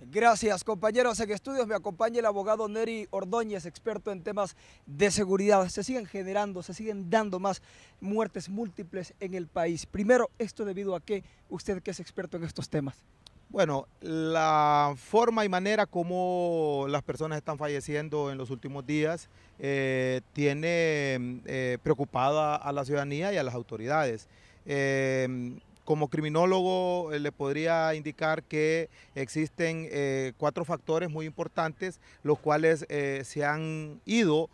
Gracias, compañeros. En estudios me acompaña el abogado Neri Ordóñez, experto en temas de seguridad. Se siguen generando, se siguen dando más muertes múltiples en el país. Primero, esto debido a que usted que es experto en estos temas. Bueno, la forma y manera como las personas están falleciendo en los últimos días eh, tiene eh, preocupada a la ciudadanía y a las autoridades. Eh, como criminólogo eh, le podría indicar que existen eh, cuatro factores muy importantes, los cuales eh, se han ido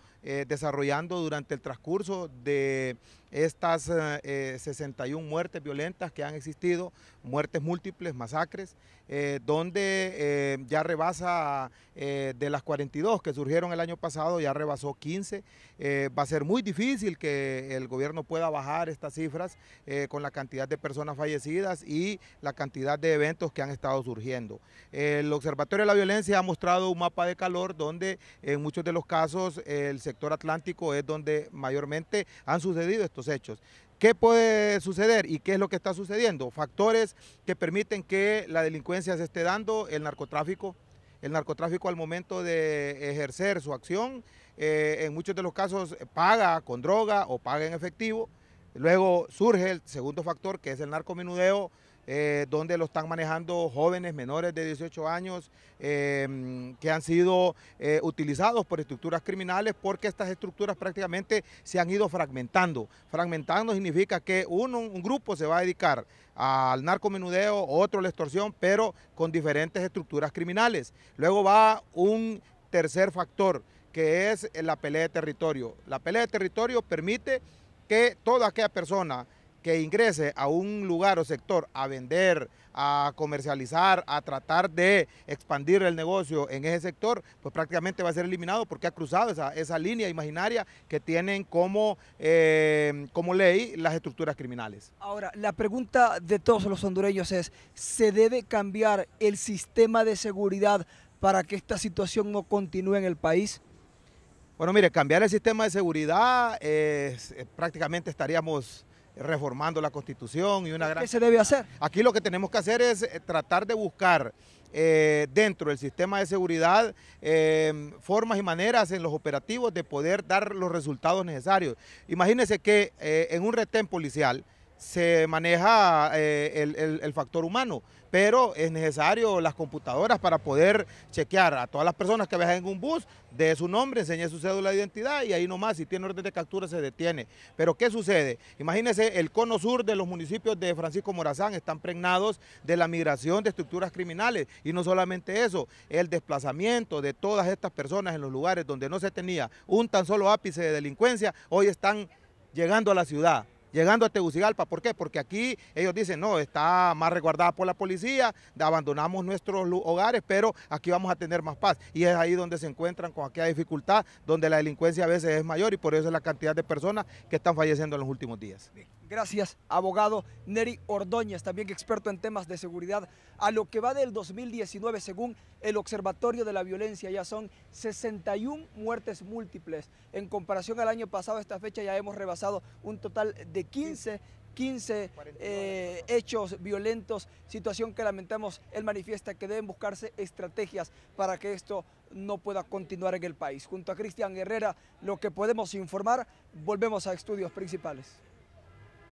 desarrollando durante el transcurso de estas 61 eh, muertes violentas que han existido, muertes múltiples, masacres, eh, donde eh, ya rebasa de las 42 que surgieron el año pasado, ya rebasó 15. va a ser muy difícil que el gobierno pueda bajar estas cifras con la cantidad de personas fallecidas y la cantidad de eventos que han estado surgiendo. el Observatorio de la Violencia ha mostrado un mapa de calor donde en muchos de los casos el sector atlántico es donde mayormente han sucedido estos hechos. ¿Qué puede suceder y qué es lo que está sucediendo? Factores que permiten que la delincuencia se esté dando, el narcotráfico, el narcotráfico al momento de ejercer su acción, eh, en muchos de los casos paga con droga o paga en efectivo. Luego surge el segundo factor que es el narcomenudeo eh, donde lo están manejando jóvenes menores de 18 años eh, que han sido eh, utilizados por estructuras criminales porque estas estructuras prácticamente se han ido fragmentando. Fragmentando significa que un grupo se va a dedicar al narcomenudeo, otro a la extorsión, pero con diferentes estructuras criminales. Luego va un tercer factor que es la pelea de territorio. La pelea de territorio permite que toda aquella persona que ingrese a un lugar o sector a vender, a comercializar, a tratar de expandir el negocio en ese sector, pues prácticamente va a ser eliminado porque ha cruzado esa, esa línea imaginaria que tienen como, eh, como ley las estructuras criminales. Ahora, la pregunta de todos los hondureños es, ¿se debe cambiar el sistema de seguridad para que esta situación no continúe en el país? Bueno, mire, cambiar el sistema de seguridad eh, prácticamente estaríamos reformando la Constitución y una gran... ¿Qué se debe hacer? Aquí lo que tenemos que hacer es eh, tratar de buscar eh, dentro del sistema de seguridad em, formas y maneras en los operativos de poder dar los resultados necesarios. Imagínense que eh, en un retén policial se maneja eh, el, factor humano, pero es necesario las computadoras para poder chequear a todas las personas que viajan en un bus, de su nombre, enseñe su cédula de identidad y ahí nomás, si tiene orden de captura, se detiene. Pero ¿qué sucede? Imagínense, el cono sur de los municipios de Francisco Morazán están pregnados de la migración de estructuras criminales y no solamente eso, el desplazamiento de todas estas personas en los lugares donde no se tenía un tan solo ápice de delincuencia, hoy están llegando a la ciudad llegando a Tegucigalpa. ¿Por qué? Porque aquí ellos dicen, no, está más resguardada por la policía, abandonamos nuestros hogares, pero aquí vamos a tener más paz. Y es ahí donde se encuentran con aquella dificultad, donde la delincuencia a veces es mayor y por eso es la cantidad de personas que están falleciendo en los últimos días. Gracias, abogado Neri Ordóñez, también experto en temas de seguridad. A lo que va del 2019, según el Observatorio de la Violencia, ya son 61 muertes múltiples. En comparación al año pasado, a esta fecha ya hemos rebasado un total de 15 15 eh, hechos violentos, situación que lamentamos, él manifiesta que deben buscarse estrategias para que esto no pueda continuar en el país. Junto a Cristian Herrera, lo que podemos informar, volvemos a estudios principales.